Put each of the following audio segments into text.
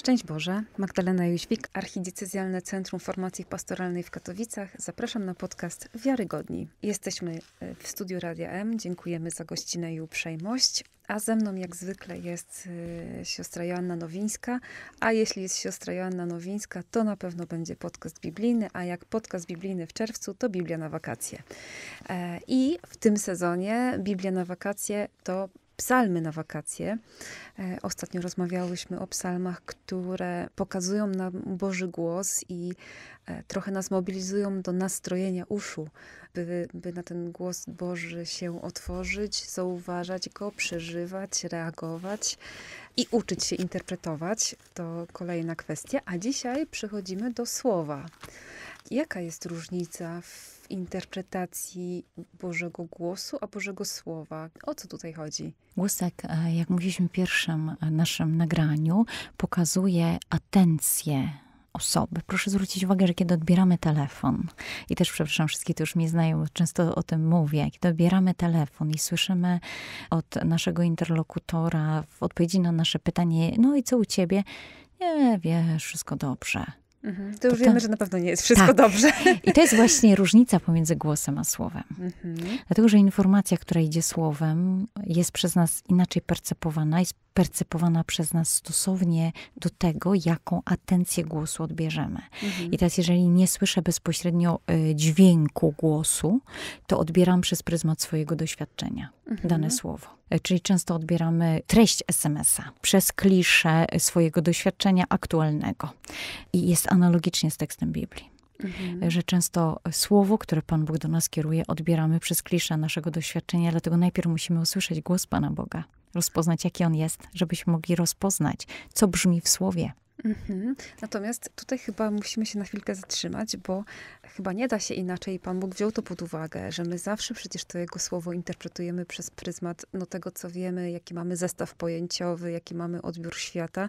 Szczęść Boże, Magdalena Jóźwik, Archidiecezjalne Centrum Formacji Pastoralnej w Katowicach. Zapraszam na podcast Wiarygodni. Jesteśmy e, w studiu Radia M, dziękujemy za gościnę i uprzejmość. A ze mną jak zwykle jest e, siostra Joanna Nowińska, a jeśli jest siostra Joanna Nowińska, to na pewno będzie podcast biblijny, a jak podcast biblijny w czerwcu, to Biblia na wakacje. E, I w tym sezonie Biblia na wakacje to psalmy na wakacje. E, ostatnio rozmawiałyśmy o psalmach, które pokazują nam Boży głos i e, trochę nas mobilizują do nastrojenia uszu, by, by na ten głos Boży się otworzyć, zauważać go, przeżywać, reagować i uczyć się interpretować. To kolejna kwestia. A dzisiaj przechodzimy do słowa. Jaka jest różnica w interpretacji Bożego głosu, a Bożego Słowa. O co tutaj chodzi? Głosek, e, jak mówiliśmy w pierwszym e, naszym nagraniu, pokazuje atencję osoby. Proszę zwrócić uwagę, że kiedy odbieramy telefon, i też przepraszam wszystkich, którzy już mnie znają, często o tym mówię, kiedy odbieramy telefon i słyszymy od naszego interlokutora w odpowiedzi na nasze pytanie, no i co u ciebie? Nie, wiesz, wszystko dobrze. Mhm. To już to, wiemy, że na pewno nie jest wszystko tak. dobrze. I to jest właśnie różnica pomiędzy głosem a słowem. Mhm. Dlatego, że informacja, która idzie słowem, jest przez nas inaczej percepowana, jest percepowana przez nas stosownie do tego, jaką atencję głosu odbierzemy. Mhm. I teraz, jeżeli nie słyszę bezpośrednio y, dźwięku głosu, to odbieram przez pryzmat swojego doświadczenia dane mhm. słowo. E, czyli często odbieramy treść SMS-a przez klisze swojego doświadczenia aktualnego. I jest analogicznie z tekstem Biblii. Mhm. E, że często słowo, które Pan Bóg do nas kieruje, odbieramy przez kliszę naszego doświadczenia, dlatego najpierw musimy usłyszeć głos Pana Boga, rozpoznać, jaki on jest, żebyśmy mogli rozpoznać, co brzmi w słowie, Mhm. Natomiast tutaj chyba musimy się na chwilkę zatrzymać, bo chyba nie da się inaczej. Pan Bóg wziął to pod uwagę, że my zawsze przecież to Jego słowo interpretujemy przez pryzmat no, tego, co wiemy, jaki mamy zestaw pojęciowy, jaki mamy odbiór świata.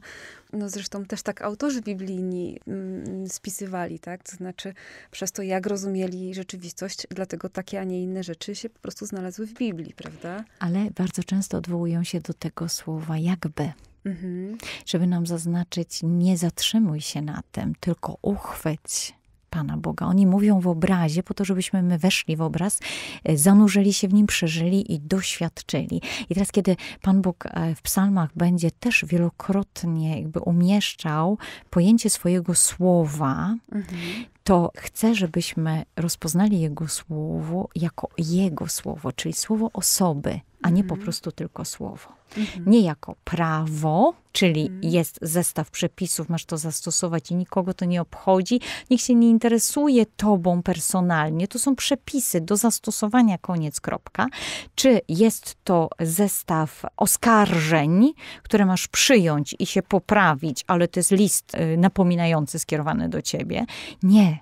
No zresztą też tak autorzy biblijni mm, spisywali, tak? To znaczy przez to, jak rozumieli rzeczywistość, dlatego takie, a nie inne rzeczy się po prostu znalazły w Biblii, prawda? Ale bardzo często odwołują się do tego słowa jakby. Mhm. Żeby nam zaznaczyć, nie zatrzymuj się na tym, tylko uchwyć Pana Boga. Oni mówią w obrazie, po to, żebyśmy my weszli w obraz, e, zanurzyli się w nim, przeżyli i doświadczyli. I teraz, kiedy Pan Bóg e, w psalmach będzie też wielokrotnie jakby umieszczał pojęcie swojego słowa, mhm. to chce, żebyśmy rozpoznali Jego słowo jako Jego słowo, czyli słowo osoby a nie po mhm. prostu tylko słowo. Mhm. Nie jako prawo, czyli mhm. jest zestaw przepisów, masz to zastosować i nikogo to nie obchodzi, nikt się nie interesuje tobą personalnie, to są przepisy do zastosowania, koniec, kropka. Czy jest to zestaw oskarżeń, które masz przyjąć i się poprawić, ale to jest list y, napominający skierowany do ciebie? Nie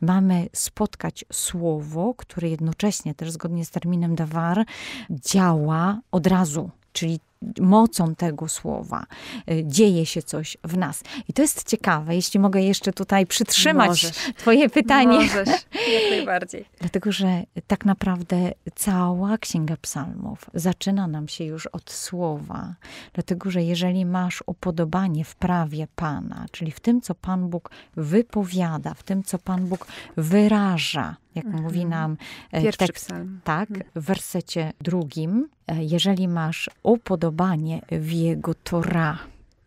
mamy spotkać słowo, które jednocześnie też zgodnie z terminem dawar działa od razu. Czyli mocą tego słowa y, dzieje się coś w nas. I to jest ciekawe, jeśli mogę jeszcze tutaj przytrzymać Możesz. Twoje pytanie. Możesz, jak najbardziej. Dlatego, że tak naprawdę cała Księga Psalmów zaczyna nam się już od słowa. Dlatego, że jeżeli masz upodobanie w prawie Pana, czyli w tym, co Pan Bóg wypowiada, w tym, co Pan Bóg wyraża, jak mhm. mówi nam e, Pierwszy tekst, psalm. tak, mhm. w wersecie drugim, e, jeżeli masz upodobanie upodobanie w jego Tora,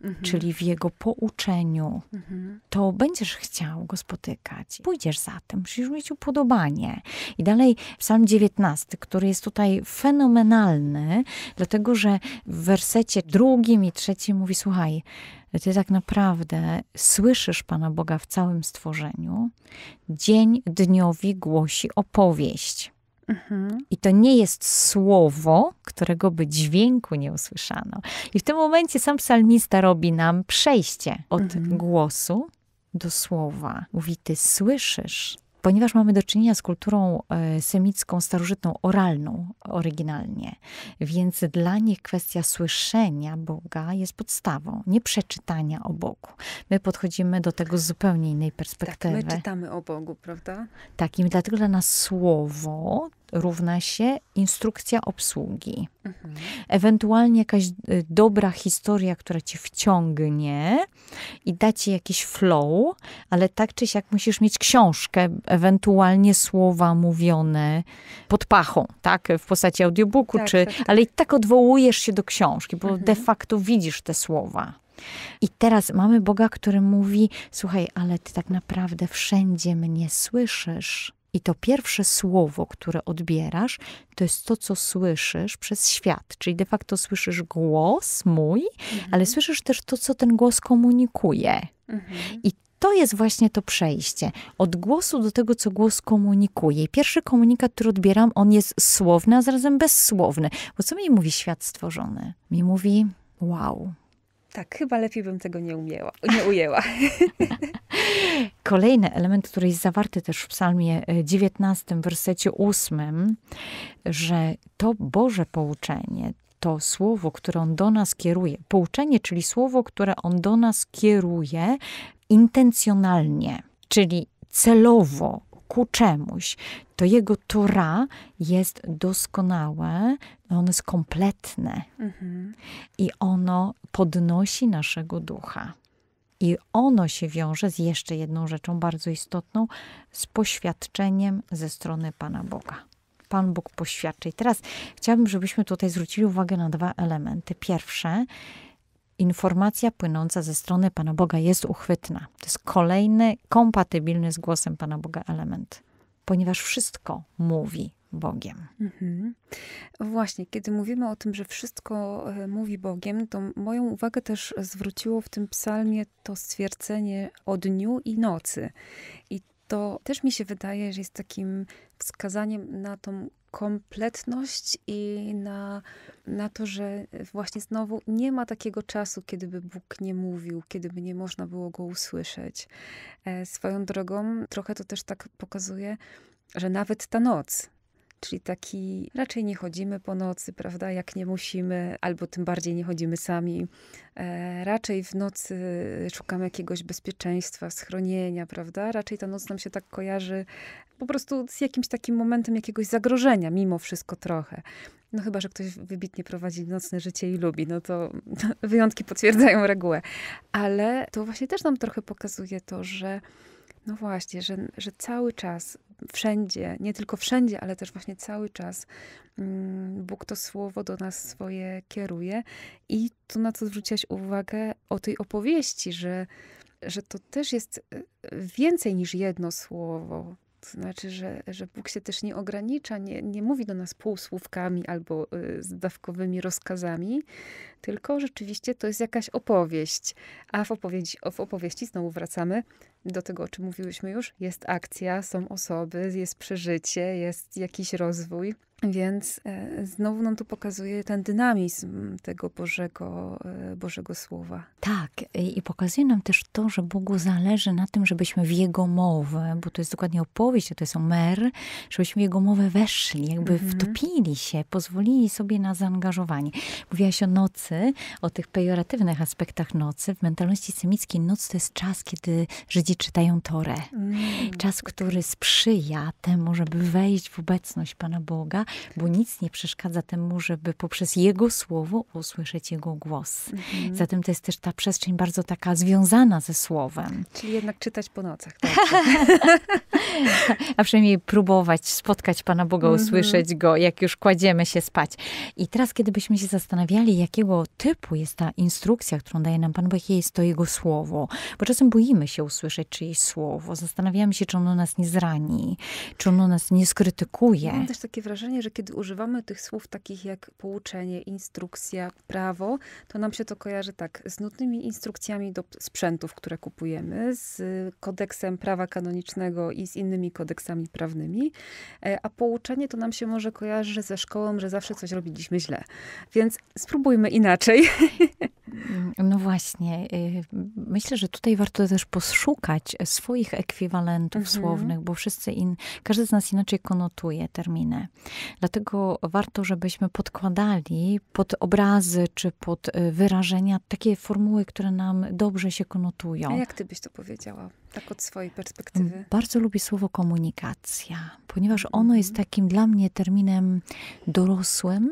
mhm. czyli w jego pouczeniu, mhm. to będziesz chciał go spotykać. Pójdziesz za tym, musisz mieć upodobanie. I dalej psalm 19, który jest tutaj fenomenalny, dlatego że w wersecie drugim i trzecim mówi, słuchaj, ty tak naprawdę słyszysz Pana Boga w całym stworzeniu. Dzień dniowi głosi opowieść. Mhm. I to nie jest słowo, którego by dźwięku nie usłyszano. I w tym momencie sam psalmista robi nam przejście od mhm. głosu do słowa. Mówi, ty słyszysz ponieważ mamy do czynienia z kulturą e, semicką, starożytną, oralną oryginalnie. Więc dla nich kwestia słyszenia Boga jest podstawą, nie przeczytania o Bogu. My podchodzimy do tego z zupełnie innej perspektywy. Tak, my czytamy o Bogu, prawda? Tak, i dlatego dla nas słowo równa się instrukcja obsługi. Mhm. Ewentualnie jakaś y, dobra historia, która cię wciągnie i da ci jakiś flow, ale tak czy siak musisz mieć książkę, ewentualnie słowa mówione pod pachą, tak? W postaci audiobooku, tak, czy, tak, tak. ale i tak odwołujesz się do książki, bo mhm. de facto widzisz te słowa. I teraz mamy Boga, który mówi: Słuchaj, ale ty tak naprawdę wszędzie mnie słyszysz. I to pierwsze słowo, które odbierasz, to jest to, co słyszysz przez świat. Czyli de facto słyszysz głos mój, mhm. ale słyszysz też to, co ten głos komunikuje. Mhm. I to jest właśnie to przejście od głosu do tego, co głos komunikuje. I pierwszy komunikat, który odbieram, on jest słowny, a zarazem bezsłowny. Bo co mi mówi świat stworzony? Mi mówi: Wow, tak, chyba lepiej bym tego nie, umiała, nie ujęła. Kolejny element, który jest zawarty też w Psalmie 19, e, wersecie 8, że to Boże pouczenie, to słowo, które On do nas kieruje, pouczenie, czyli słowo, które On do nas kieruje intencjonalnie, czyli celowo ku czemuś. To jego tura jest doskonałe, ono jest kompletne mhm. i ono podnosi naszego ducha. I ono się wiąże z jeszcze jedną rzeczą bardzo istotną, z poświadczeniem ze strony Pana Boga. Pan Bóg poświadczy. I teraz chciałabym, żebyśmy tutaj zwrócili uwagę na dwa elementy. Pierwsze, informacja płynąca ze strony Pana Boga jest uchwytna. To jest kolejny kompatybilny z głosem Pana Boga element, ponieważ wszystko mówi Bogiem. Mhm. Właśnie, kiedy mówimy o tym, że wszystko e, mówi Bogiem, to moją uwagę też zwróciło w tym psalmie to stwierdzenie o dniu i nocy. I to też mi się wydaje, że jest takim wskazaniem na tą kompletność i na, na to, że właśnie znowu nie ma takiego czasu, kiedyby Bóg nie mówił, kiedyby nie można było go usłyszeć. E, swoją drogą trochę to też tak pokazuje, że nawet ta noc, Czyli taki raczej nie chodzimy po nocy, prawda, jak nie musimy, albo tym bardziej nie chodzimy sami. E, raczej w nocy szukamy jakiegoś bezpieczeństwa, schronienia, prawda? Raczej ta noc nam się tak kojarzy po prostu z jakimś takim momentem jakiegoś zagrożenia, mimo wszystko trochę. No chyba, że ktoś wybitnie prowadzi nocne życie i lubi, no to wyjątki potwierdzają regułę. Ale to właśnie też nam trochę pokazuje to, że no właśnie, że, że cały czas, wszędzie, nie tylko wszędzie, ale też właśnie cały czas mm, Bóg to słowo do nas swoje kieruje. I tu na co zwróciłaś uwagę o tej opowieści, że, że to też jest e, więcej niż jedno słowo. To znaczy, że, że Bóg się też nie ogranicza, nie, nie mówi do nas półsłówkami albo y, zdawkowymi rozkazami, tylko rzeczywiście to jest jakaś opowieść. A w opowieści, w opowieści znowu wracamy do tego, o czym mówiłyśmy już, jest akcja, są osoby, jest przeżycie, jest jakiś rozwój. Więc e, znowu nam tu pokazuje ten dynamizm tego Bożego, e, Bożego Słowa. Tak, i pokazuje nam też to, że Bogu zależy na tym, żebyśmy w Jego mowę, bo to jest dokładnie opowieść, to jest Omer, żebyśmy w Jego mowę weszli, jakby mhm. wtopili się, pozwolili sobie na zaangażowanie. Mówiłaś o nocy, o tych pejoratywnych aspektach nocy. W mentalności semickiej noc to jest czas, kiedy Żydzi czytają Torę. Mm. Czas, który sprzyja temu, żeby wejść w obecność Pana Boga bo nic nie przeszkadza temu, żeby poprzez Jego słowo usłyszeć Jego głos. Mhm. Zatem to jest też ta przestrzeń bardzo taka związana ze słowem. Czyli jednak czytać po nocach. Tak? A przynajmniej próbować spotkać Pana Boga, mhm. usłyszeć mhm. Go, jak już kładziemy się spać. I teraz, kiedybyśmy się zastanawiali, jakiego typu jest ta instrukcja, którą daje nam Pan Bóg, jakie jest to Jego słowo. Bo czasem boimy się usłyszeć czyjeś słowo, zastanawiamy się, czy ono nas nie zrani, czy ono nas nie skrytykuje. Mam też takie wrażenie, wrażenie, że kiedy używamy tych słów takich jak pouczenie, instrukcja, prawo, to nam się to kojarzy tak z nudnymi instrukcjami do sprzętów, które kupujemy, z kodeksem prawa kanonicznego i z innymi kodeksami prawnymi, e, a pouczenie to nam się może kojarzy ze szkołą, że zawsze coś robiliśmy źle. Więc spróbujmy inaczej. No właśnie. Y, myślę, że tutaj warto też poszukać swoich ekwiwalentów mhm. słownych, bo wszyscy in, każdy z nas inaczej konotuje terminy. Dlatego warto, żebyśmy podkładali pod obrazy czy pod y, wyrażenia takie formuły, które nam dobrze się konotują. A jak ty byś to powiedziała? Tak od swojej perspektywy. Bardzo lubię słowo komunikacja, ponieważ mhm. ono jest takim dla mnie terminem dorosłym,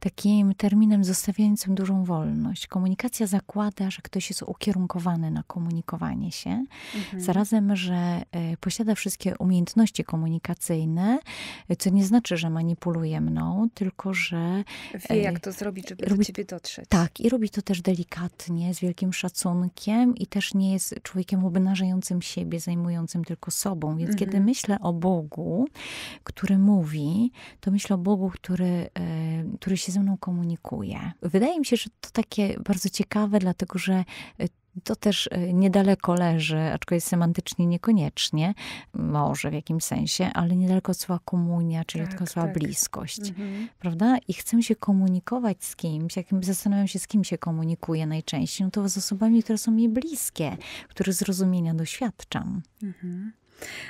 takim terminem zostawiającym dużą wolność. Komunikacja zakłada, że ktoś jest ukierunkowany na komunikowanie się, mhm. zarazem, że y, posiada wszystkie umiejętności komunikacyjne, y, co nie znaczy, że manipuluje mną, tylko że. Wie, y, jak to zrobić, żeby robi, do ciebie dotrzeć. Tak, i robi to też delikatnie, z wielkim szacunkiem i też nie jest człowiekiem obnażającym siebie, zajmującym tylko sobą. Więc mhm. kiedy myślę o Bogu, który mówi, to myślę o Bogu, który który się ze mną komunikuje. Wydaje mi się, że to takie bardzo ciekawe, dlatego że y, to też y, niedaleko leży, aczkolwiek semantycznie niekoniecznie, może w jakimś sensie, ale niedaleko od słowa komunia, czyli tak, słowa tak. bliskość. Mhm. Prawda? I chcę się komunikować z kimś, jak zastanawiam się, z kim się komunikuję najczęściej, no to z osobami, które są mi bliskie, których zrozumienia doświadczam. Mhm.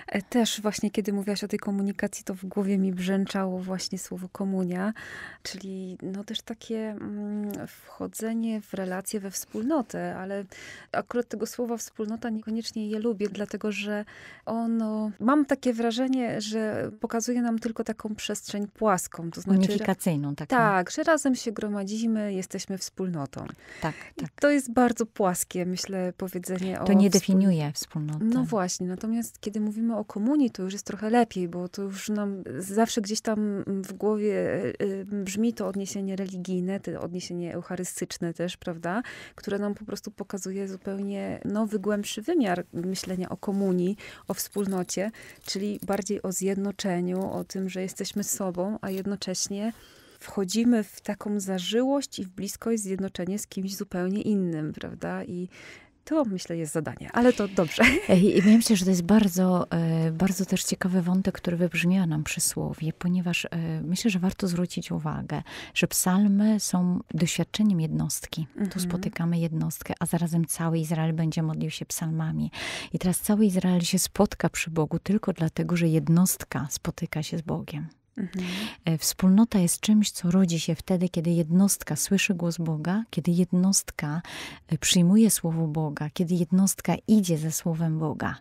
E, też właśnie, kiedy mówiłaś o tej komunikacji, to w głowie mi brzęczało właśnie słowo komunia, czyli no też takie mm, wchodzenie w relacje, we wspólnotę, ale akurat tego słowa wspólnota niekoniecznie je lubię, dlatego że ono, mam takie wrażenie, że pokazuje nam tylko taką przestrzeń płaską, to znaczy... Unifikacyjną taką. Tak, że razem się gromadzimy, jesteśmy wspólnotą. Tak, tak. I to jest bardzo płaskie, myślę, powiedzenie to o... To nie wspól... definiuje wspólnoty. No właśnie, natomiast kiedy kiedy mówimy o komunii, to już jest trochę lepiej, bo to już nam zawsze gdzieś tam w głowie y, y, brzmi to odniesienie religijne, to odniesienie eucharystyczne też, prawda? Które nam po prostu pokazuje zupełnie nowy, głębszy wymiar myślenia o komunii, o wspólnocie, czyli bardziej o zjednoczeniu, o tym, że jesteśmy sobą, a jednocześnie wchodzimy w taką zażyłość i w bliskość, zjednoczenie z kimś zupełnie innym, prawda? I to myślę jest zadanie, ale to dobrze. I myślę, że to jest bardzo, e, bardzo też ciekawy wątek, który wybrzmiał nam przy słowie, ponieważ e, myślę, że warto zwrócić uwagę, że psalmy są doświadczeniem jednostki. Mhm. Tu spotykamy jednostkę, a zarazem cały Izrael będzie modlił się psalmami. I teraz cały Izrael się spotka przy Bogu tylko dlatego, że jednostka spotyka się z Bogiem. Mhm. E, wspólnota jest czymś, co rodzi się wtedy, kiedy jednostka słyszy głos Boga, kiedy jednostka e, przyjmuje słowo Boga, kiedy jednostka idzie ze słowem Boga.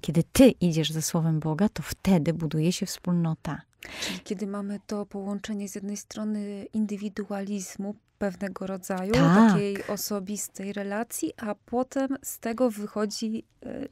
Kiedy ty idziesz ze słowem Boga, to wtedy buduje się wspólnota. Czyli kiedy mamy to połączenie z jednej strony indywidualizmu pewnego rodzaju, tak. takiej osobistej relacji, a potem z tego wychodzi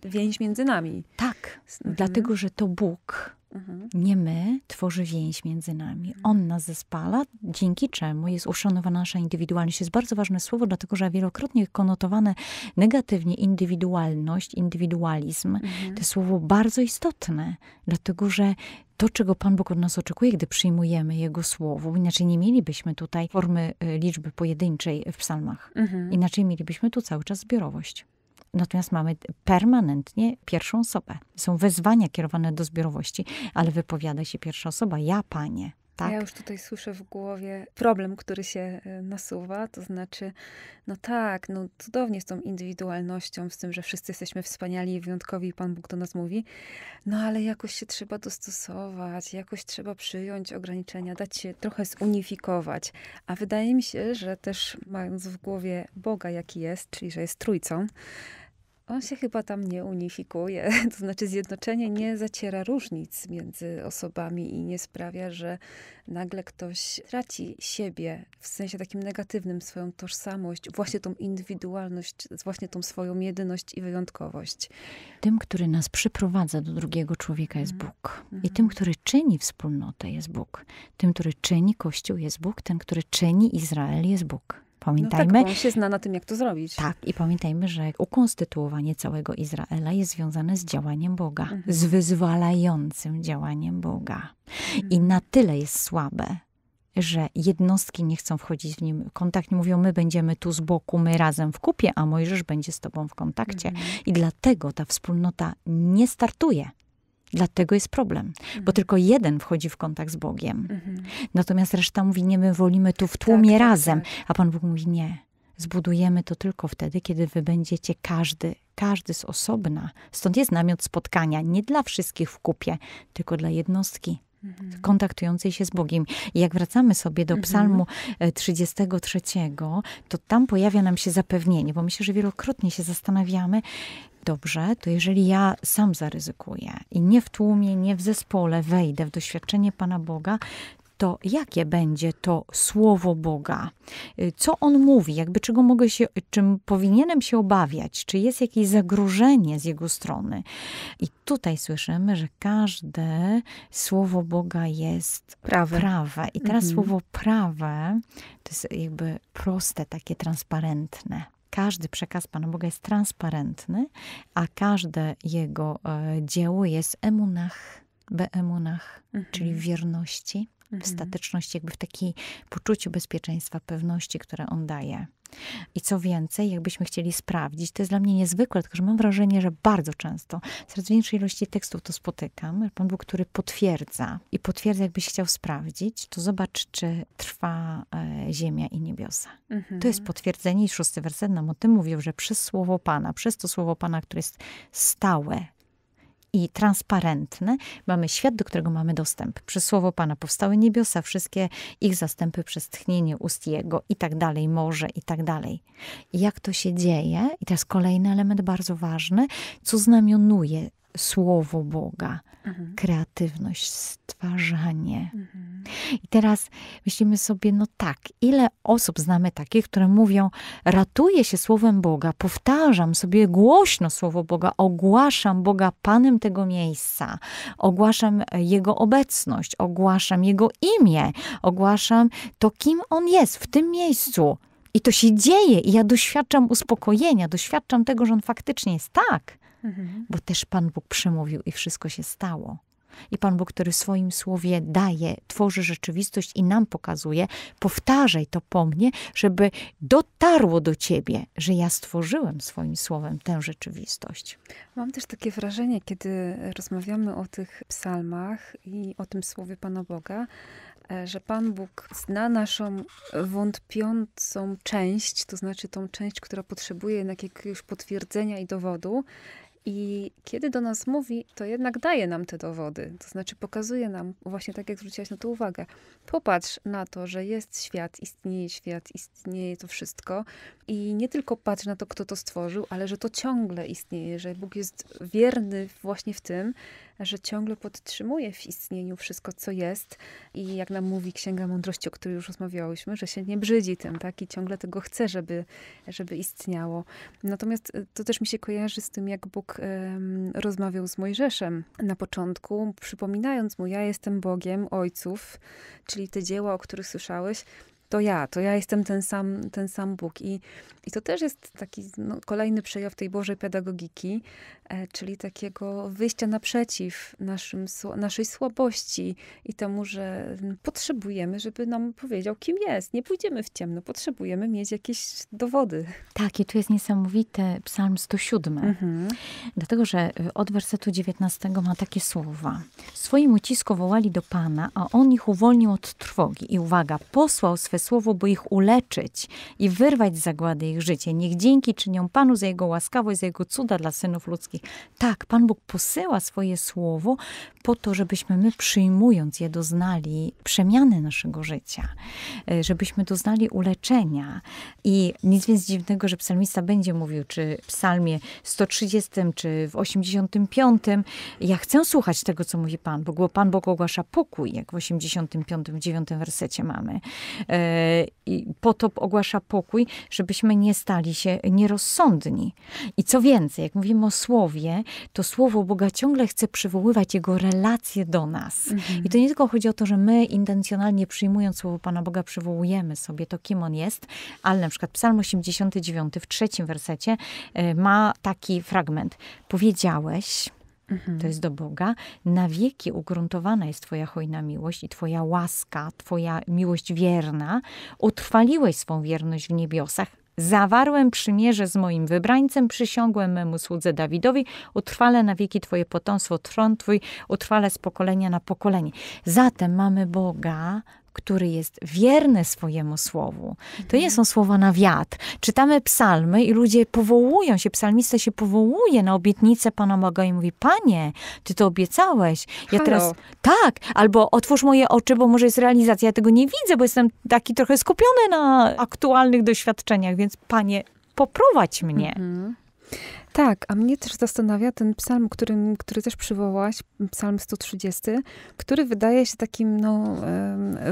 e, więź między nami. Tak, mhm. dlatego że to Bóg Mhm. Nie my tworzy więź między nami. Mhm. On nas zespala, dzięki czemu jest uszanowana nasza indywidualność. Jest bardzo ważne słowo, dlatego że wielokrotnie konotowane negatywnie indywidualność, indywidualizm, mhm. to słowo bardzo istotne, dlatego że to, czego Pan Bóg od nas oczekuje, gdy przyjmujemy Jego słowo. Inaczej nie mielibyśmy tutaj formy y, liczby pojedynczej w psalmach. Mhm. Inaczej mielibyśmy tu cały czas zbiorowość. Natomiast mamy permanentnie pierwszą osobę. Są wezwania kierowane do zbiorowości, ale wypowiada się pierwsza osoba, ja, panie. Tak? Ja już tutaj słyszę w głowie problem, który się e, nasuwa, to znaczy, no tak, no cudownie z tą indywidualnością, z tym, że wszyscy jesteśmy wspaniali i wyjątkowi i Pan Bóg do nas mówi, no ale jakoś się trzeba dostosować, jakoś trzeba przyjąć ograniczenia, dać się trochę zunifikować. A wydaje mi się, że też mając w głowie Boga, jaki jest, czyli że jest trójcą, on się chyba tam nie unifikuje, to znaczy zjednoczenie nie zaciera różnic między osobami i nie sprawia, że nagle ktoś traci siebie w sensie takim negatywnym, swoją tożsamość, właśnie tą indywidualność, właśnie tą swoją jedyność i wyjątkowość. Tym, który nas przyprowadza do drugiego człowieka jest mhm. Bóg. I mhm. tym, który czyni wspólnotę jest Bóg. Tym, który czyni Kościół jest Bóg. Ten, który czyni Izrael jest Bóg. Pamiętajmy. No tak, on się zna na tym, jak to zrobić. Tak, i pamiętajmy, że ukonstytuowanie całego Izraela jest związane z działaniem Boga, mhm. z wyzwalającym działaniem Boga. Mhm. I na tyle jest słabe, że jednostki nie chcą wchodzić w nim w kontakt. Nie mówią, my będziemy tu z boku, my razem w kupie, a Mojżesz będzie z tobą w kontakcie. Mhm. I dlatego ta wspólnota nie startuje. Dlatego jest problem, mhm. bo tylko jeden wchodzi w kontakt z Bogiem. Mhm. Natomiast reszta mówi, nie, my wolimy tu w tłumie tak, tak razem. Tak, tak. A Pan Bóg mówi, nie, zbudujemy to tylko wtedy, kiedy wy będziecie każdy, każdy z osobna. Stąd jest namiot spotkania, nie dla wszystkich w kupie, tylko dla jednostki. Mhm. kontaktującej się z Bogiem. I jak wracamy sobie do mhm. Psalmu 33, e, to tam pojawia nam się zapewnienie, bo myślę, że wielokrotnie się zastanawiamy, dobrze, to jeżeli ja sam zaryzykuję i nie w tłumie, nie w zespole wejdę w doświadczenie Pana Boga, to jakie będzie to słowo Boga? Y, co on mówi? Jakby czego mogę się, czym powinienem się obawiać? Czy jest jakieś zagrożenie z jego strony? I tutaj słyszymy, że każde słowo Boga jest prawe. prawe. I teraz mhm. słowo prawe to jest jakby proste, takie transparentne każdy przekaz Pana Boga jest transparentny, a każde jego e, dzieło jest emunach, beemunach, mhm. czyli wierności, w mhm. statyczności, jakby w takiej poczuciu bezpieczeństwa, pewności, które on daje. I co więcej, jakbyśmy chcieli sprawdzić, to jest dla mnie niezwykłe, tylko że mam wrażenie, że bardzo często, coraz większej ilości tekstów to spotykam, Pan Bóg, który potwierdza i potwierdza, jakbyś chciał sprawdzić, to zobacz, czy trwa e, ziemia i niebiosa. Mhm. To jest potwierdzenie i szósty werset nam o tym mówił, że przez słowo Pana, przez to słowo Pana, które jest stałe, i transparentne mamy świat, do którego mamy dostęp. Przez słowo Pana powstały niebiosa, wszystkie ich zastępy przez tchnienie ust Jego i tak dalej, morze i tak dalej. Jak to się dzieje? I teraz kolejny element bardzo ważny, co znamionuje słowo Boga. Mhm. kreatywność, stwarzanie. Mhm. I teraz myślimy sobie, no tak, ile osób znamy takich, które mówią, ratuję się słowem Boga, powtarzam sobie głośno słowo Boga, ogłaszam Boga Panem tego miejsca, ogłaszam Jego obecność, ogłaszam Jego imię, ogłaszam to, kim On jest w tym miejscu. I to się dzieje, i ja doświadczam uspokojenia, doświadczam tego, że on faktycznie jest tak. Mhm. bo też Pan Bóg przemówił i wszystko się stało. I Pan Bóg, który w swoim słowie daje, tworzy rzeczywistość i nam pokazuje, powtarzaj to po mnie, żeby dotarło do ciebie, że ja stworzyłem swoim słowem tę rzeczywistość. Mam też takie wrażenie, kiedy rozmawiamy o tych psalmach i o tym słowie Pana Boga, e, że Pan Bóg zna naszą wątpiącą część, to znaczy tą część, która potrzebuje jednak jakiegoś potwierdzenia i dowodu, i kiedy do nas mówi, to jednak daje nam te dowody. To znaczy pokazuje nam, właśnie tak jak zwróciłaś na to uwagę, popatrz na to, że jest świat, istnieje świat, istnieje to wszystko. I nie tylko patrz na to, kto to stworzył, ale że to ciągle istnieje, że Bóg jest wierny właśnie w tym, że ciągle podtrzymuje w istnieniu wszystko, co jest i jak nam mówi Księga Mądrości, o której już rozmawiałyśmy, że się nie brzydzi tym, tak? I ciągle tego chce, żeby, żeby istniało. Natomiast y, to też mi się kojarzy z tym, jak Bóg rozmawiał z Mojżeszem na początku, przypominając mu, ja jestem Bogiem ojców, czyli te dzieła, o których słyszałeś, to ja, to ja jestem ten sam, ten sam Bóg. I, i to też jest taki no, kolejny przejaw tej Bożej pedagogiki, e, czyli takiego wyjścia naprzeciw naszym, naszej słabości i temu, że potrzebujemy, żeby nam powiedział, kim jest. Nie pójdziemy w ciemno, potrzebujemy mieć jakieś dowody. Tak, i tu jest niesamowite psalm 107, mhm. dlatego, że y, od wersetu 19 ma takie słowa. W swoim ucisku wołali do Pana, a On ich uwolnił od trwogi. I uwaga, posłał swe słowo, by ich uleczyć i wyrwać z zagłady ich życie. Niech dzięki czynią Panu za Jego łaskawość, za Jego cuda dla synów ludzkich. Tak, Pan Bóg posyła swoje słowo po to, żebyśmy my przyjmując je doznali przemiany naszego życia, e, żebyśmy doznali uleczenia. I nic więc dziwnego, że psalmista będzie mówił, czy w psalmie 130, czy w 85, ja chcę słuchać tego, co mówi Pan bo Pan Bóg ogłasza pokój, jak w 85, w 9 wersecie mamy. E, I potop ogłasza pokój, żebyśmy nie stali się nierozsądni. I co więcej, jak mówimy o słowie, to słowo Boga ciągle chce przywoływać jego relację relację do nas. Mhm. I to nie tylko chodzi o to, że my intencjonalnie przyjmując słowo Pana Boga przywołujemy sobie to, kim On jest, ale na przykład Psalm 89 w trzecim wersecie e, ma taki fragment. Powiedziałeś, mhm. to jest do Boga. Na wieki ugruntowana jest Twoja hojna miłość i Twoja łaska, Twoja miłość wierna. Utrwaliłeś swą wierność w niebiosach, Zawarłem przymierze z moim wybrańcem, przysiągłem memu słudze Dawidowi, utrwalę na wieki Twoje potomstwo, tron Twój, utrwalę z pokolenia na pokolenie. Zatem mamy Boga, który jest wierny swojemu słowu. To nie mhm. są słowa na wiatr. Czytamy psalmy i ludzie powołują się, psalmista się powołuje na obietnicę Pana Boga i mówi: Panie, ty to obiecałeś. Ja Halo. teraz tak, albo otwórz moje oczy, bo może jest realizacja. Ja tego nie widzę, bo jestem taki trochę skupiony na aktualnych doświadczeniach, więc Panie, poprowadź mnie. Mhm. Tak, a mnie też zastanawia ten psalm, który, który też przywołałaś, psalm 130, który wydaje się takim no,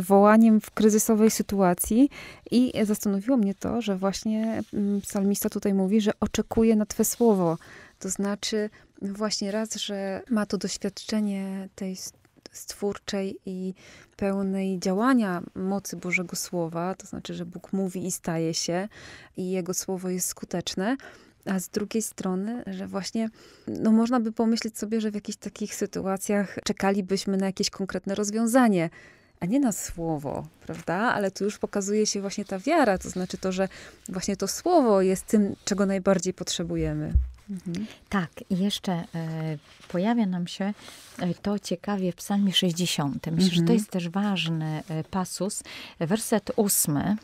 wołaniem w kryzysowej sytuacji i zastanowiło mnie to, że właśnie mm, psalmista tutaj mówi, że oczekuje na Twe słowo. To znaczy właśnie raz, że ma to doświadczenie tej stwórczej i pełnej działania mocy Bożego Słowa, to znaczy, że Bóg mówi i staje się, i Jego Słowo jest skuteczne, a z drugiej strony, że właśnie no można by pomyśleć sobie, że w jakichś takich sytuacjach czekalibyśmy na jakieś konkretne rozwiązanie, a nie na słowo, prawda? Ale tu już pokazuje się właśnie ta wiara, to znaczy to, że właśnie to słowo jest tym, czego najbardziej potrzebujemy. Mhm. Tak, i jeszcze e, pojawia nam się e, to ciekawie w Psalmie 60. Myślę, mhm. że to mhm. jest też ważny e, pasus. Werset ósmy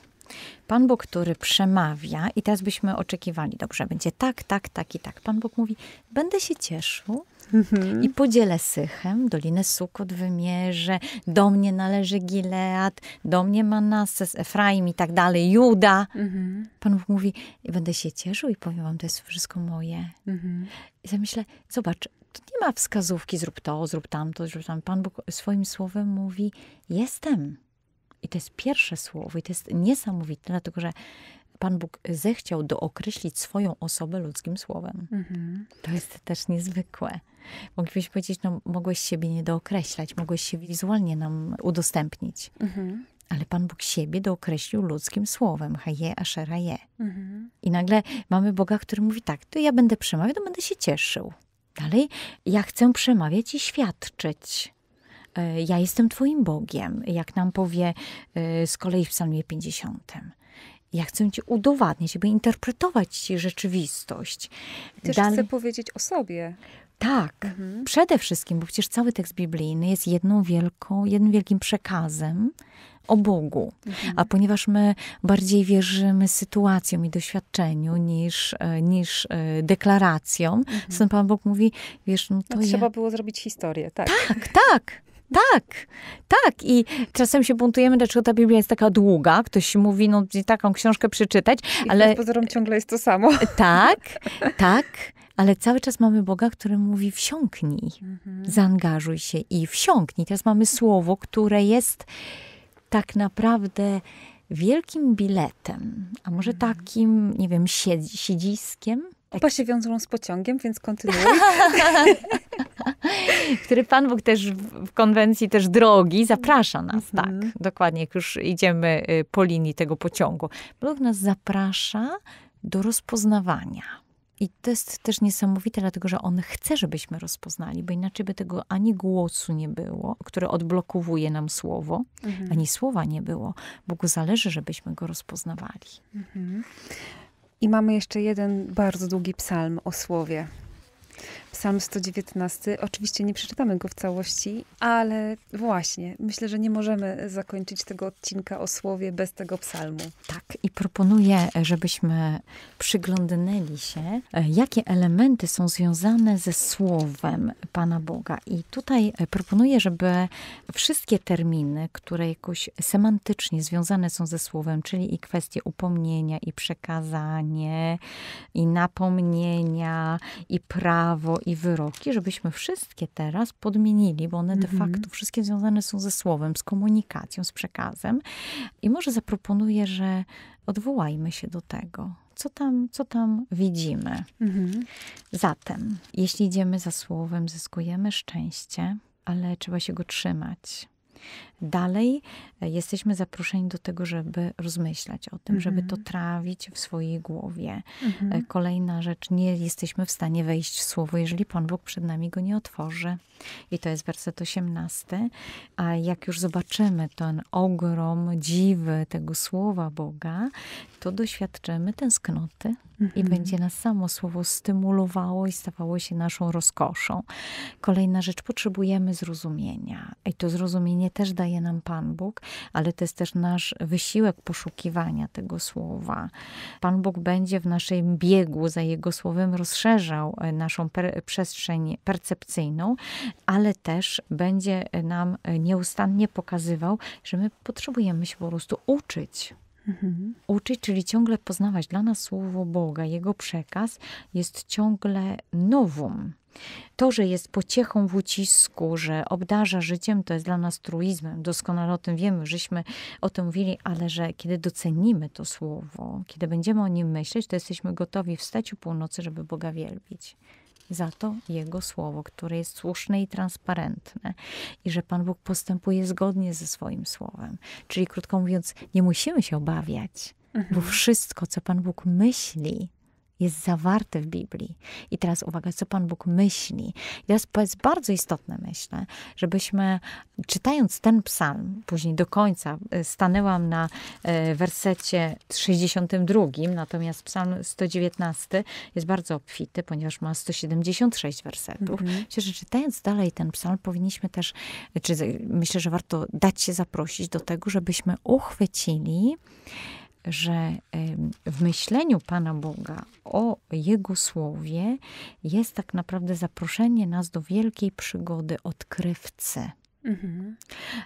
Pan Bóg, który przemawia, i teraz byśmy oczekiwali, dobrze, będzie tak, tak, tak i tak. Pan Bóg mówi: Będę się cieszył mhm. i podzielę Sychem, Dolinę Sukot wymierzę, do mnie należy Gilead, do mnie Manases, Efraim i tak dalej, Juda. Mhm. Pan Bóg mówi: Będę się cieszył i powiem wam, to jest wszystko moje. Mhm. I ja Zobacz, nie ma wskazówki, zrób to, zrób tamto, zrób tam. Pan Bóg swoim słowem mówi: Jestem. I to jest pierwsze słowo, i to jest niesamowite, dlatego że Pan Bóg zechciał dookreślić swoją osobę ludzkim słowem. Mhm. To jest też niezwykłe. Moglibyś powiedzieć, no mogłeś siebie nie dookreślać, mogłeś się wizualnie nam udostępnić. Mhm. Ale Pan Bóg siebie dookreślił ludzkim słowem, haje, asheraye. je. Mhm. I nagle mamy Boga, który mówi tak, to ja będę przemawiał, to będę się cieszył. Dalej, ja chcę przemawiać i świadczyć. E, ja jestem Twoim Bogiem, jak nam powie e, z kolei w Psalmie 50. Ja chcę Ci udowadniać, żeby interpretować Ci rzeczywistość. Też Dalej... chcę powiedzieć o sobie. Tak, mhm. przede wszystkim, bo przecież cały tekst biblijny jest jedną wielką, jednym wielkim przekazem o Bogu. Mhm. A ponieważ my bardziej wierzymy sytuacjom i doświadczeniu niż, e, niż deklaracjom, mhm. stąd Pan Bóg mówi, wiesz, no to no, ja... Trzeba było zrobić historię, tak. Tak, tak. Tak, tak. I czasem się buntujemy, dlaczego ta Biblia jest taka długa. Ktoś mówi, no taką książkę przeczytać, I ale... I pozorom ciągle jest to samo. E, tak, tak. Ale cały czas mamy Boga, który mówi wsiąknij, mhm. zaangażuj się i wsiąknij. Teraz mamy słowo, które jest tak naprawdę wielkim biletem, a może mhm. takim, nie wiem, siedziskiem Opa tak. się wiązują z pociągiem, więc kontynuuj. Który Pan Bóg też w konwencji też drogi zaprasza nas, mhm. tak. Dokładnie, jak już idziemy y, po linii tego pociągu. Bóg nas zaprasza do rozpoznawania. I to jest też niesamowite, dlatego że on chce, żebyśmy rozpoznali, bo inaczej by tego ani głosu nie było, które odblokowuje nam słowo, mhm. ani słowa nie było. Bogu zależy, żebyśmy go rozpoznawali. Mhm. I mamy jeszcze jeden bardzo długi psalm o słowie. Psalm 119. Oczywiście nie przeczytamy go w całości, ale właśnie, myślę, że nie możemy zakończyć tego odcinka o słowie bez tego psalmu. Tak, i proponuję, żebyśmy przyglądnęli się, e, jakie elementy są związane ze słowem Pana Boga. I tutaj e, proponuję, żeby wszystkie terminy, które jakoś semantycznie związane są ze słowem, czyli i kwestie upomnienia, i przekazanie, i napomnienia, i prawo, i wyroki, żebyśmy wszystkie teraz podmienili, bo one de mhm. facto wszystkie związane są ze słowem, z komunikacją, z przekazem. I może zaproponuję, że odwołajmy się do tego. Co tam, co tam widzimy? Mhm. Zatem, jeśli idziemy za słowem, zyskujemy szczęście, ale trzeba się go trzymać dalej e, jesteśmy zaproszeni do tego, żeby rozmyślać o tym, żeby to mhm. trawić w swojej głowie. Mhm. E, kolejna rzecz, nie jesteśmy w stanie wejść w słowo, jeżeli Pan Bóg przed nami go nie otworzy. I to jest werset 18. A jak już zobaczymy ten ogrom dziwy tego słowa Boga, to doświadczymy tęsknoty mm i mhm. będzie nas samo słowo stymulowało i stawało się naszą rozkoszą. Kolejna rzecz, potrzebujemy zrozumienia. I to zrozumienie też daje daje nam Pan Bóg, ale to jest też nasz wysiłek poszukiwania tego słowa. Pan Bóg będzie w naszym biegu za Jego słowem rozszerzał e, naszą per przestrzeń percepcyjną, ale też będzie nam e, nieustannie pokazywał, że my potrzebujemy się po prostu uczyć. Mhm. Uczyć, czyli ciągle poznawać. Dla nas słowo Boga, Jego przekaz jest ciągle nowym. To, że jest pociechą w ucisku, że obdarza życiem, to jest dla nas truizmem. Doskonale o tym wiemy, żeśmy o tym mówili, ale że kiedy docenimy to słowo, kiedy będziemy o nim myśleć, to jesteśmy gotowi wstać u północy, żeby Boga wielbić za to Jego słowo, które jest słuszne i transparentne, i że Pan Bóg postępuje zgodnie ze swoim słowem. Czyli krótko mówiąc, nie musimy się obawiać, mhm. bo wszystko, co Pan Bóg myśli, jest zawarte w Biblii. I teraz uwaga, co Pan Bóg myśli. I teraz jest bardzo istotne, myślę, żebyśmy czytając ten psalm, później do końca, e, stanęłam na e, wersecie 62, natomiast psalm 119 jest bardzo obfity, ponieważ ma 176 wersetów. Mhm. Myślę, że czytając dalej ten psalm, powinniśmy też, czy myślę, że warto dać się zaprosić do tego, żebyśmy uchwycili że w myśleniu Pana Boga o Jego Słowie jest tak naprawdę zaproszenie nas do wielkiej przygody odkrywcy. Mhm.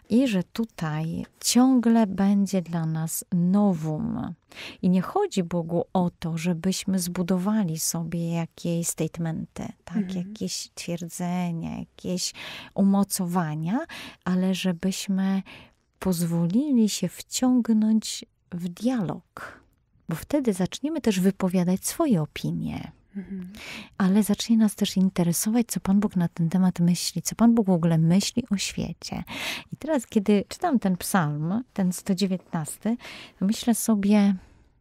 I że tutaj ciągle będzie dla nas nowum. I nie chodzi Bogu o to, żebyśmy zbudowali sobie jakieś statementy, tak? Mhm. jakieś twierdzenia, jakieś umocowania, ale żebyśmy pozwolili się wciągnąć w dialog, bo wtedy zaczniemy też wypowiadać swoje opinie. Mhm. Ale zacznie nas też interesować, co Pan Bóg na ten temat myśli, co Pan Bóg w ogóle myśli o świecie. I teraz, kiedy czytam ten psalm, ten 119, myślę sobie,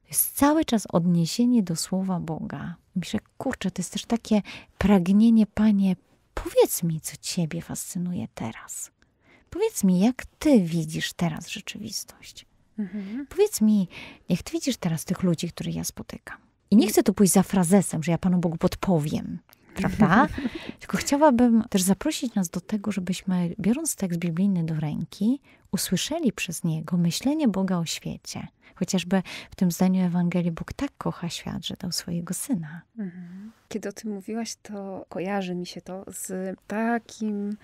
jest cały czas odniesienie do słowa Boga. Myślę, kurczę, to jest też takie pragnienie, Panie, powiedz mi, co Ciebie fascynuje teraz. Powiedz mi, jak Ty widzisz teraz rzeczywistość. Mhm. Powiedz mi, jak ty widzisz teraz tych ludzi, których ja spotykam? I nie chcę tu pójść za frazesem, że ja Panu Bogu podpowiem, prawda? Tylko chciałabym też zaprosić nas do tego, żebyśmy, biorąc tekst biblijny do ręki, usłyszeli przez niego myślenie Boga o świecie. Chociażby w tym zdaniu Ewangelii Bóg tak kocha świat, że dał swojego syna. Mhm. Kiedy o tym mówiłaś, to kojarzy mi się to z takim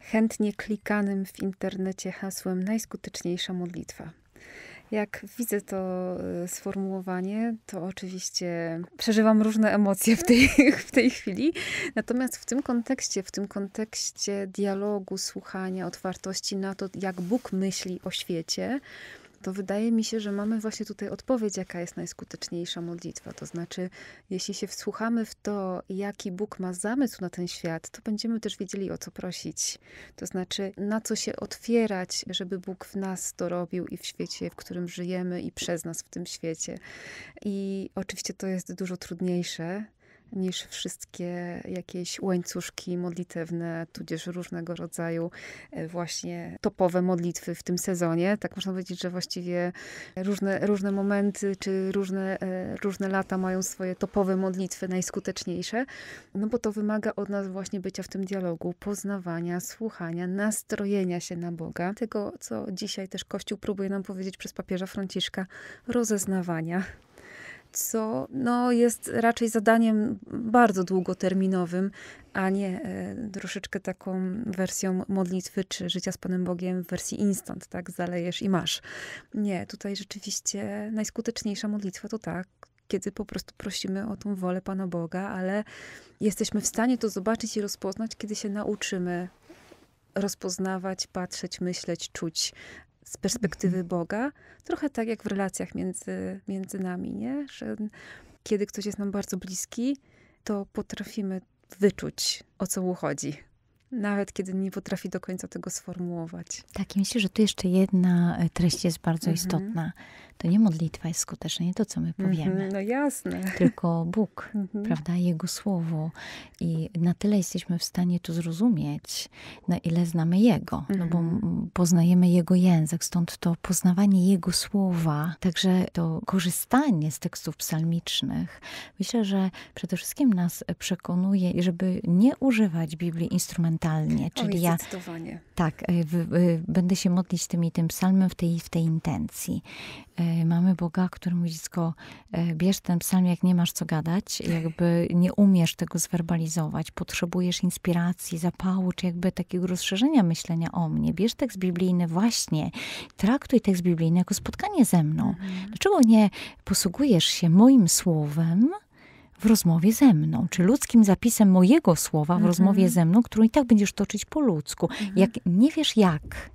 chętnie klikanym w internecie hasłem najskuteczniejsza modlitwa. Jak widzę to e, sformułowanie, to oczywiście przeżywam różne emocje w tej, w tej chwili. Natomiast w tym kontekście, w tym kontekście dialogu, słuchania, otwartości na to, jak Bóg myśli o świecie, to wydaje mi się, że mamy właśnie tutaj odpowiedź, jaka jest najskuteczniejsza modlitwa. To znaczy, jeśli się wsłuchamy w to, jaki Bóg ma zamysł na ten świat, to będziemy też wiedzieli, o co prosić. To znaczy, na co się otwierać, żeby Bóg w nas to robił i w świecie, w którym żyjemy i przez nas w tym świecie. I oczywiście to jest dużo trudniejsze niż wszystkie jakieś łańcuszki modlitewne, tudzież różnego rodzaju e, właśnie topowe modlitwy w tym sezonie. Tak można powiedzieć, że właściwie różne, różne momenty czy różne, e, różne lata mają swoje topowe modlitwy najskuteczniejsze, no bo to wymaga od nas właśnie bycia w tym dialogu, poznawania, słuchania, nastrojenia się na Boga. Tego, co dzisiaj też Kościół próbuje nam powiedzieć przez papieża Franciszka, rozeznawania co no, jest raczej zadaniem bardzo długoterminowym, a nie e, troszeczkę taką wersją modlitwy czy życia z Panem Bogiem w wersji instant, tak? Zalejesz i masz. Nie, tutaj rzeczywiście najskuteczniejsza modlitwa to tak, kiedy po prostu prosimy o tą wolę Pana Boga, ale jesteśmy w stanie to zobaczyć i rozpoznać, kiedy się nauczymy rozpoznawać, patrzeć, myśleć, czuć z perspektywy mhm. Boga, trochę tak jak w relacjach między, między nami, nie? Że kiedy ktoś jest nam bardzo bliski, to potrafimy wyczuć, o co mu chodzi. Nawet kiedy nie potrafi do końca tego sformułować. Tak, i myślę, że tu jeszcze jedna e, treść jest bardzo mhm. istotna to nie modlitwa jest skuteczna, nie to, co my mhm, powiemy. No jasne. Tylko Bóg, mhm. prawda, Jego Słowo. I na tyle jesteśmy w stanie to zrozumieć, na ile znamy Jego, mhm. no bo mhm. poznajemy Jego język, stąd to poznawanie Jego Słowa, także to korzystanie z tekstów psalmicznych. Myślę, że przede wszystkim nas przekonuje, żeby nie używać Biblii instrumentalnie, czyli Oj, ja... Tak, y, w, w, y, będę się modlić tym i tym psalmem w tej, w tej intencji. E, mamy Boga, który mówi dziecko, e, bierz ten psalm, jak nie masz co gadać, jakby nie umiesz tego zwerbalizować, potrzebujesz inspiracji, zapału, czy jakby takiego rozszerzenia myślenia o mnie. Bierz tekst biblijny właśnie, traktuj tekst biblijny jako spotkanie ze mną. Mhm. Dlaczego nie posługujesz się moim słowem, w rozmowie ze mną, czy ludzkim zapisem mojego słowa w rozmowie mhm. ze mną, którą i tak będziesz toczyć po ludzku. Mhm. Jak nie wiesz jak,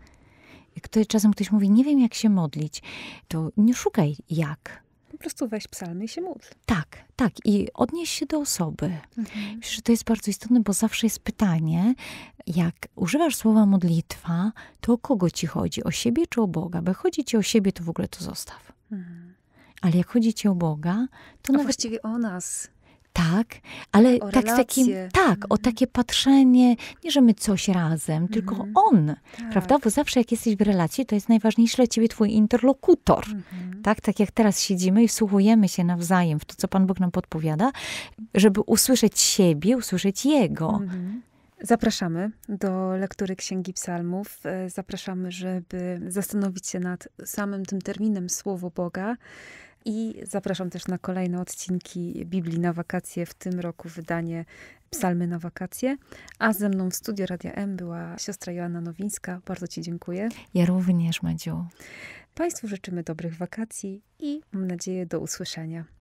kto, czasem ktoś mówi, nie wiem jak się modlić, to nie szukaj jak. Po prostu weź psalmy i się módl. Tak, tak. I odnieś się do osoby. Mhm. Myślę, że to jest bardzo istotne, bo zawsze jest pytanie, jak używasz słowa modlitwa, to o kogo ci chodzi? O siebie czy o Boga? Bo jak chodzi ci o siebie, to w ogóle to zostaw. Mhm. Ale jak chodzi ci o Boga, to A nawet... właściwie o nas. Tak, ale o tak z takim, tak, mhm. o takie patrzenie, nie że my coś razem, mhm. tylko on, tak. prawda? Bo zawsze jak jesteś w relacji, to jest najważniejszy dla ciebie twój interlokutor, mhm. tak? Tak jak teraz siedzimy i wsłuchujemy się nawzajem w to, co Pan Bóg nam podpowiada, żeby usłyszeć siebie, usłyszeć Jego. Mhm. Zapraszamy do lektury Księgi Psalmów. E, zapraszamy, żeby zastanowić się nad samym tym terminem Słowo Boga. I zapraszam też na kolejne odcinki Biblii na wakacje, w tym roku wydanie Psalmy na wakacje. A ze mną w studio Radia M była siostra Joanna Nowińska. Bardzo Ci dziękuję. Ja również, Madziu. Państwu życzymy dobrych wakacji i mam nadzieję do usłyszenia.